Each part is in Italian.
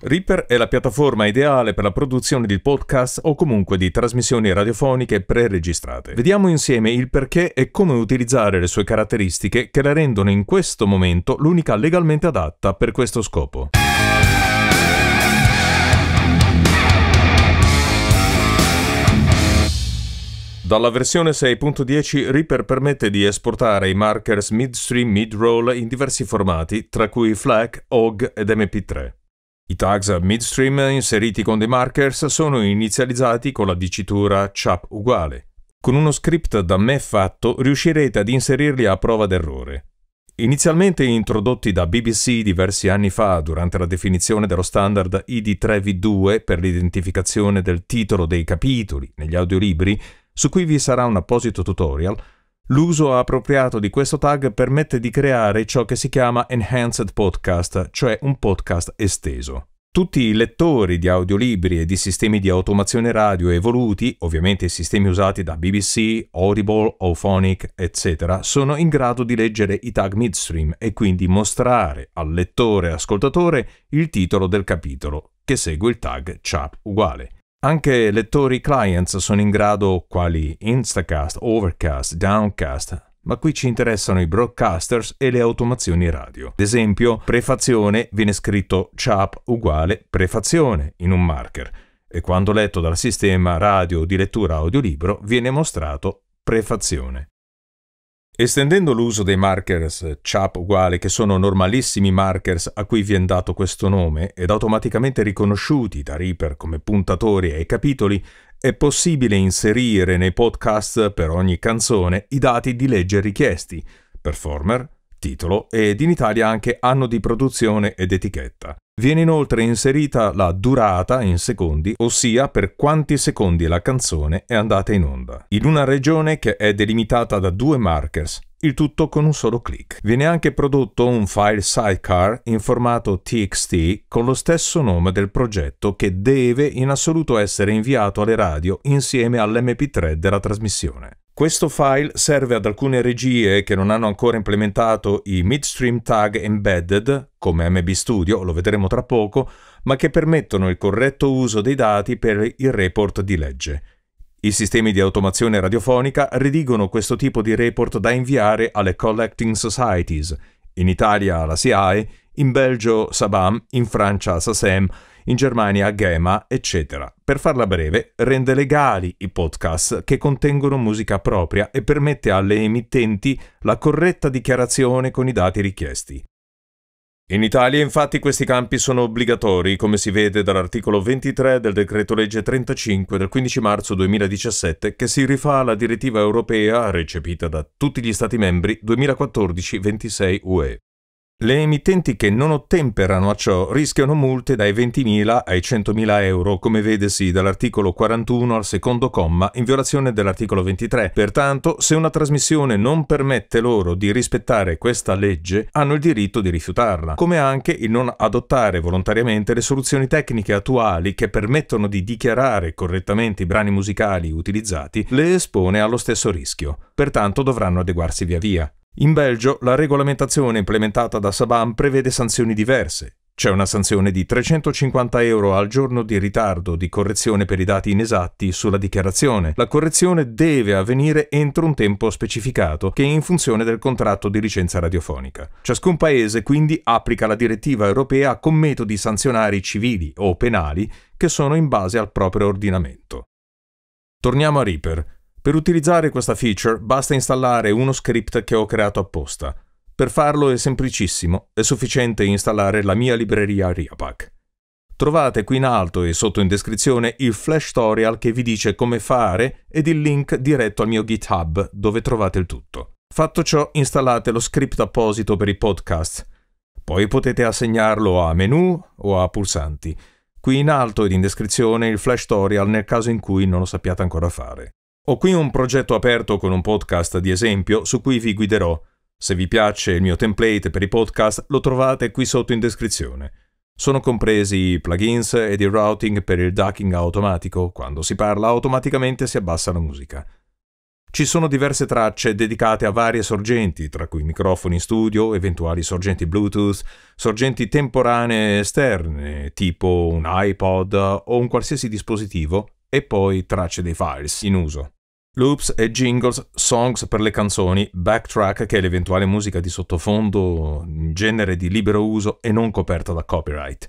Reaper è la piattaforma ideale per la produzione di podcast o comunque di trasmissioni radiofoniche pre-registrate. Vediamo insieme il perché e come utilizzare le sue caratteristiche che la rendono in questo momento l'unica legalmente adatta per questo scopo. Dalla versione 6.10 Reaper permette di esportare i markers midstream mid-roll in diversi formati, tra cui FLAC, OG ed MP3. I tags midstream inseriti con dei markers sono inizializzati con la dicitura chap uguale. Con uno script da me fatto riuscirete ad inserirli a prova d'errore. Inizialmente introdotti da BBC diversi anni fa durante la definizione dello standard ID3V2 per l'identificazione del titolo dei capitoli negli audiolibri, su cui vi sarà un apposito tutorial, L'uso appropriato di questo tag permette di creare ciò che si chiama Enhanced Podcast, cioè un podcast esteso. Tutti i lettori di audiolibri e di sistemi di automazione radio evoluti, ovviamente i sistemi usati da BBC, Audible, Ophonic, eccetera, sono in grado di leggere i tag midstream e quindi mostrare al lettore e ascoltatore il titolo del capitolo, che segue il tag chap uguale. Anche lettori clients sono in grado, quali Instacast, Overcast, Downcast, ma qui ci interessano i broadcasters e le automazioni radio. Ad esempio, prefazione viene scritto chap uguale prefazione in un marker e quando letto dal sistema radio di lettura audiolibro viene mostrato prefazione. Estendendo l'uso dei markers CHAP uguale, che sono normalissimi markers a cui viene dato questo nome, ed automaticamente riconosciuti da Reaper come puntatori ai capitoli, è possibile inserire nei podcast per ogni canzone i dati di legge richiesti, performer, titolo ed in Italia anche anno di produzione ed etichetta. Viene inoltre inserita la durata in secondi, ossia per quanti secondi la canzone è andata in onda, in una regione che è delimitata da due markers, il tutto con un solo clic. Viene anche prodotto un file sidecar in formato TXT con lo stesso nome del progetto che deve in assoluto essere inviato alle radio insieme all'MP3 della trasmissione. Questo file serve ad alcune regie che non hanno ancora implementato i midstream tag embedded, come MB Studio, lo vedremo tra poco, ma che permettono il corretto uso dei dati per il report di legge. I sistemi di automazione radiofonica redigono questo tipo di report da inviare alle collecting societies, in Italia la SIAE, in Belgio Sabam, in Francia SACEM in Germania a Gema, eccetera. Per farla breve, rende legali i podcast che contengono musica propria e permette alle emittenti la corretta dichiarazione con i dati richiesti. In Italia infatti questi campi sono obbligatori, come si vede dall'articolo 23 del decreto legge 35 del 15 marzo 2017 che si rifà alla direttiva europea recepita da tutti gli Stati membri 2014-26 UE. Le emittenti che non ottemperano a ciò rischiano multe dai 20.000 ai 100.000 euro, come vedesi dall'articolo 41 al secondo comma, in violazione dell'articolo 23. Pertanto, se una trasmissione non permette loro di rispettare questa legge, hanno il diritto di rifiutarla, come anche il non adottare volontariamente le soluzioni tecniche attuali che permettono di dichiarare correttamente i brani musicali utilizzati, le espone allo stesso rischio. Pertanto dovranno adeguarsi via via. In Belgio la regolamentazione implementata da Saban prevede sanzioni diverse. C'è una sanzione di 350 euro al giorno di ritardo di correzione per i dati inesatti sulla dichiarazione. La correzione deve avvenire entro un tempo specificato, che è in funzione del contratto di licenza radiofonica. Ciascun paese quindi applica la direttiva europea con metodi sanzionari civili o penali che sono in base al proprio ordinamento. Torniamo a Reaper. Per utilizzare questa feature basta installare uno script che ho creato apposta. Per farlo è semplicissimo, è sufficiente installare la mia libreria Reapack. Trovate qui in alto e sotto in descrizione il flash tutorial che vi dice come fare ed il link diretto al mio GitHub dove trovate il tutto. Fatto ciò installate lo script apposito per i podcast. Poi potete assegnarlo a menu o a pulsanti. Qui in alto ed in descrizione il flash tutorial nel caso in cui non lo sappiate ancora fare. Ho qui un progetto aperto con un podcast di esempio su cui vi guiderò. Se vi piace il mio template per i podcast lo trovate qui sotto in descrizione. Sono compresi i plugins ed il routing per il ducking automatico, quando si parla automaticamente si abbassa la musica. Ci sono diverse tracce dedicate a varie sorgenti, tra cui microfoni in studio, eventuali sorgenti Bluetooth, sorgenti temporanee esterne, tipo un iPod o un qualsiasi dispositivo, e poi tracce dei files in uso. Loops e jingles, songs per le canzoni, backtrack che è l'eventuale musica di sottofondo in genere di libero uso e non coperta da copyright.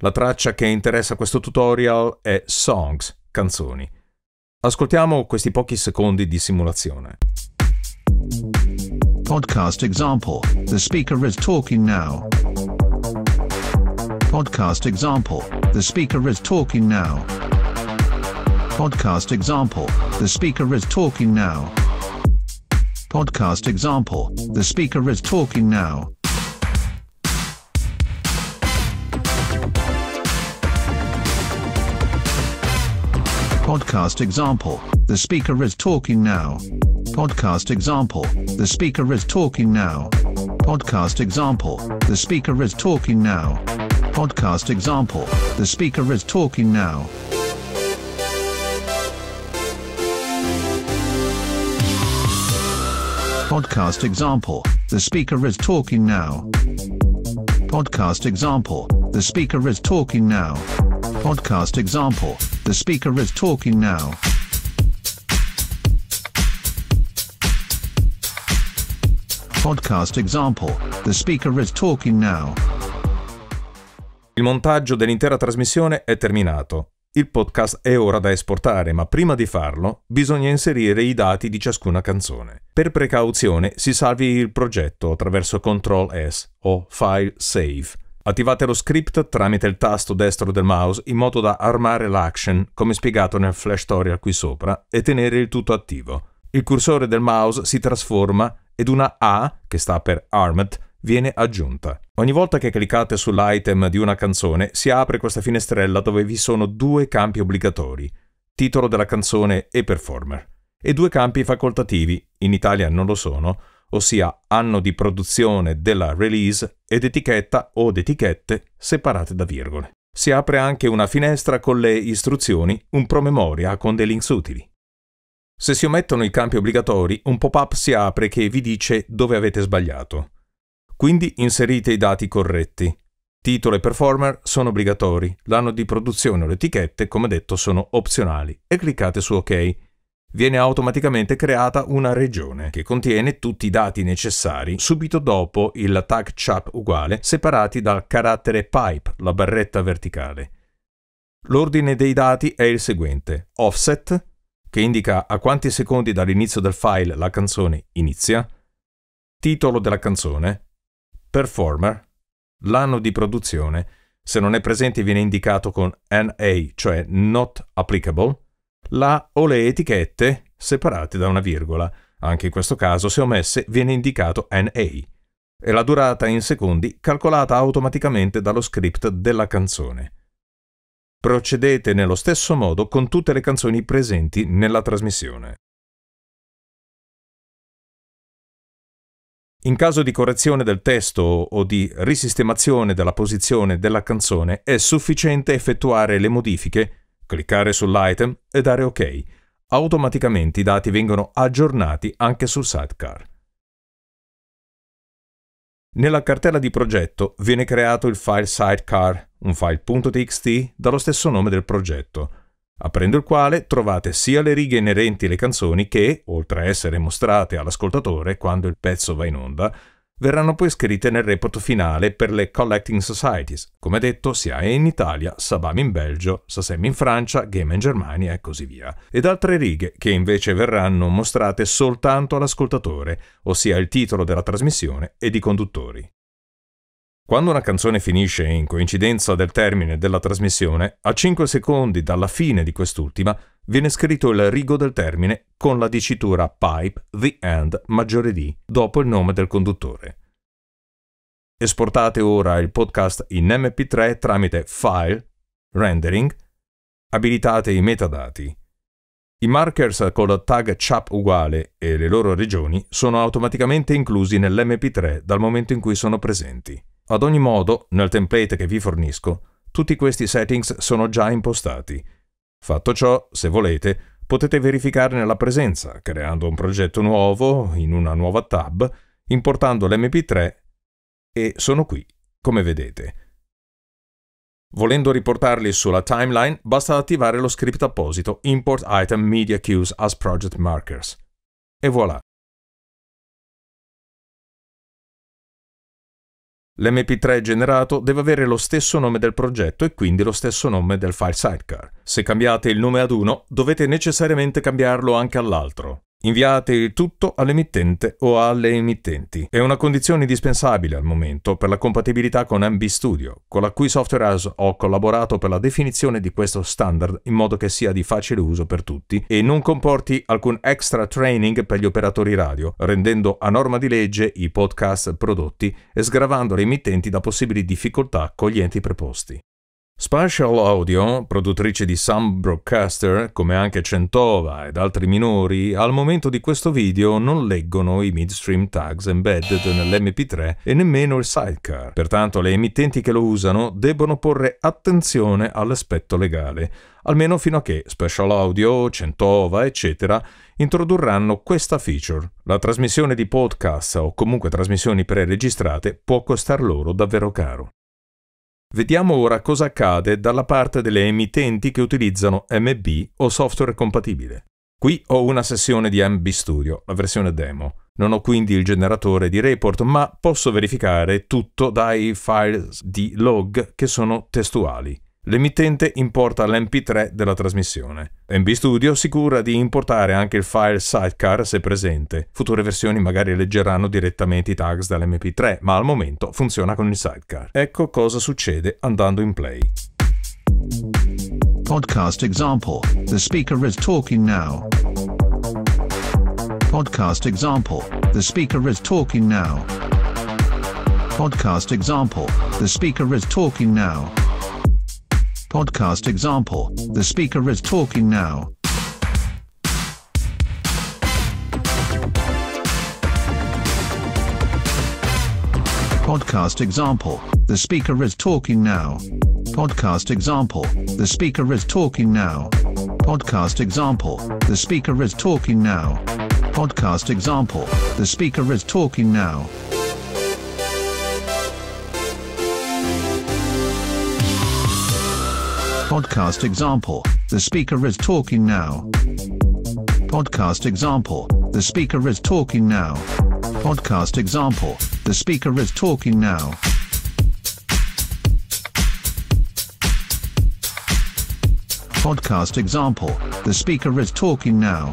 La traccia che interessa questo tutorial è Songs, canzoni. Ascoltiamo questi pochi secondi di simulazione. Podcast example. The speaker is talking now. Podcast example. The speaker is talking now. Podcast example, the speaker is talking now. Podcast example, the speaker is talking now. Podcast example, the speaker is talking now. Podcast example, the speaker is talking now. Podcast example, the speaker is talking now. Podcast example, the speaker is talking now. Podcast example, the speaker is talking now. Podcast example, the speaker is talking now. Podcast example, the speaker is talking now. Podcast example, the speaker is talking now. Il montaggio dell'intera trasmissione è terminato. Il podcast è ora da esportare, ma prima di farlo bisogna inserire i dati di ciascuna canzone. Per precauzione si salvi il progetto attraverso Ctrl S o File Save. Attivate lo script tramite il tasto destro del mouse in modo da armare l'action, come spiegato nel flash tutorial qui sopra, e tenere il tutto attivo. Il cursore del mouse si trasforma ed una A, che sta per Armed, viene aggiunta. Ogni volta che cliccate sull'item di una canzone si apre questa finestrella dove vi sono due campi obbligatori, titolo della canzone e performer e due campi facoltativi, in Italia non lo sono, ossia anno di produzione della release ed etichetta o etichette separate da virgole. Si apre anche una finestra con le istruzioni, un promemoria con dei links utili. Se si omettono i campi obbligatori, un pop-up si apre che vi dice dove avete sbagliato. Quindi inserite i dati corretti. Titolo e performer sono obbligatori, l'anno di produzione o le etichette, come detto, sono opzionali e cliccate su OK viene automaticamente creata una regione che contiene tutti i dati necessari subito dopo il tag chap uguale separati dal carattere pipe, la barretta verticale. L'ordine dei dati è il seguente: offset, che indica a quanti secondi dall'inizio del file la canzone inizia, titolo della canzone, performer, l'anno di produzione, se non è presente viene indicato con NA, cioè not applicable, la o le etichette separate da una virgola. Anche in questo caso, se omesse, viene indicato NA. E la durata in secondi calcolata automaticamente dallo script della canzone. Procedete nello stesso modo con tutte le canzoni presenti nella trasmissione. In caso di correzione del testo o di risistemazione della posizione della canzone è sufficiente effettuare le modifiche cliccare sull'item e dare OK. Automaticamente i dati vengono aggiornati anche sul sidecar. Nella cartella di progetto viene creato il file sidecar, un file.txt dallo stesso nome del progetto, aprendo il quale trovate sia le righe inerenti alle canzoni che, oltre a essere mostrate all'ascoltatore quando il pezzo va in onda, verranno poi scritte nel report finale per le Collecting Societies, come detto sia in Italia, Sabam in Belgio, Sasem in Francia, Game in Germania e così via, ed altre righe che invece verranno mostrate soltanto all'ascoltatore, ossia il titolo della trasmissione ed i conduttori. Quando una canzone finisce in coincidenza del termine della trasmissione, a 5 secondi dalla fine di quest'ultima viene scritto il rigo del termine con la dicitura pipe the end maggiore di dopo il nome del conduttore. Esportate ora il podcast in MP3 tramite File, Rendering, abilitate i metadati. I markers con la tag chap uguale e le loro regioni sono automaticamente inclusi nell'MP3 dal momento in cui sono presenti. Ad ogni modo, nel template che vi fornisco, tutti questi settings sono già impostati. Fatto ciò, se volete, potete verificarne la presenza creando un progetto nuovo in una nuova tab, importando l'MP3 e sono qui, come vedete. Volendo riportarli sulla timeline, basta attivare lo script apposito import item media queues as project markers. E voilà, L'MP3 generato deve avere lo stesso nome del progetto e quindi lo stesso nome del file sidecar. Se cambiate il nome ad uno, dovete necessariamente cambiarlo anche all'altro. Inviate il tutto all'emittente o alle emittenti. È una condizione indispensabile al momento per la compatibilità con MB Studio, con la cui software house ho collaborato per la definizione di questo standard in modo che sia di facile uso per tutti e non comporti alcun extra training per gli operatori radio, rendendo a norma di legge i podcast prodotti e sgravando le emittenti da possibili difficoltà con gli enti preposti. Spatial Audio, produttrice di Sun Broadcaster, come anche Centova ed altri minori, al momento di questo video non leggono i midstream tags embedded nell'MP3 e nemmeno il sidecar. Pertanto le emittenti che lo usano debbono porre attenzione all'aspetto legale, almeno fino a che Special Audio, Centova, eccetera, introdurranno questa feature. La trasmissione di podcast o comunque trasmissioni preregistrate può costar loro davvero caro. Vediamo ora cosa accade dalla parte delle emittenti che utilizzano MB o software compatibile. Qui ho una sessione di MB Studio, la versione demo. Non ho quindi il generatore di report, ma posso verificare tutto dai files di log che sono testuali. L'emittente importa l'MP3 della trasmissione. MB Studio si cura di importare anche il file sidecar se presente. Future versioni magari leggeranno direttamente i tags dall'MP3, ma al momento funziona con il sidecar. Ecco cosa succede andando in play. Podcast example. The speaker is talking now. Podcast example. The speaker is talking now. Podcast example. The speaker is talking now. podcast example, the speaker is talking now. Podcast example, the speaker is talking now. Podcast example, the speaker is talking now. Podcast example, the speaker is talking now. Podcast example, the speaker is talking now. Podcast example, the speaker is talking now. Podcast example, the speaker is talking now. Podcast example, the speaker is talking now. Podcast example, the speaker is talking now.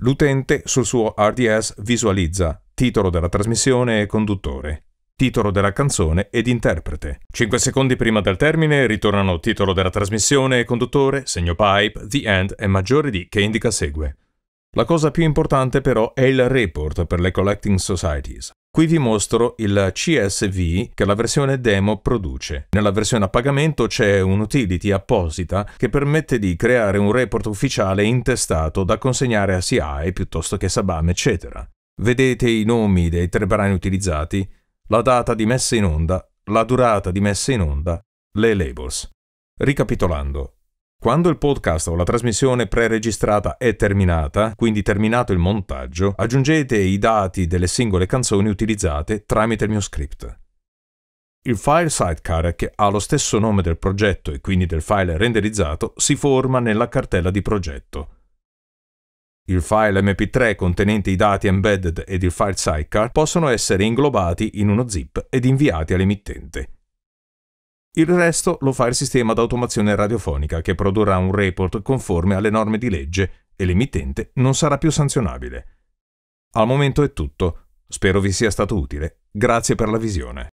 L'utente sul suo RDS visualizza titolo della trasmissione e conduttore. titolo della canzone ed interprete. 5 secondi prima del termine ritornano titolo della trasmissione e conduttore, segno pipe, the end e maggiore di che indica segue. La cosa più importante però è il report per le Collecting Societies. Qui vi mostro il CSV che la versione demo produce. Nella versione a pagamento c'è un'utility apposita che permette di creare un report ufficiale intestato da consegnare a SIAE piuttosto che Sabam, eccetera. Vedete i nomi dei tre brani utilizzati? la data di messa in onda, la durata di messa in onda, le labels. Ricapitolando, quando il podcast o la trasmissione pre-registrata è terminata, quindi terminato il montaggio, aggiungete i dati delle singole canzoni utilizzate tramite il mio script. Il file sidecar, che ha lo stesso nome del progetto e quindi del file renderizzato, si forma nella cartella di progetto. Il file mp3 contenente i dati embedded ed il file sidecar possono essere inglobati in uno zip ed inviati all'emittente. Il resto lo fa il sistema d'automazione radiofonica che produrrà un report conforme alle norme di legge e l'emittente non sarà più sanzionabile. Al momento è tutto. Spero vi sia stato utile. Grazie per la visione.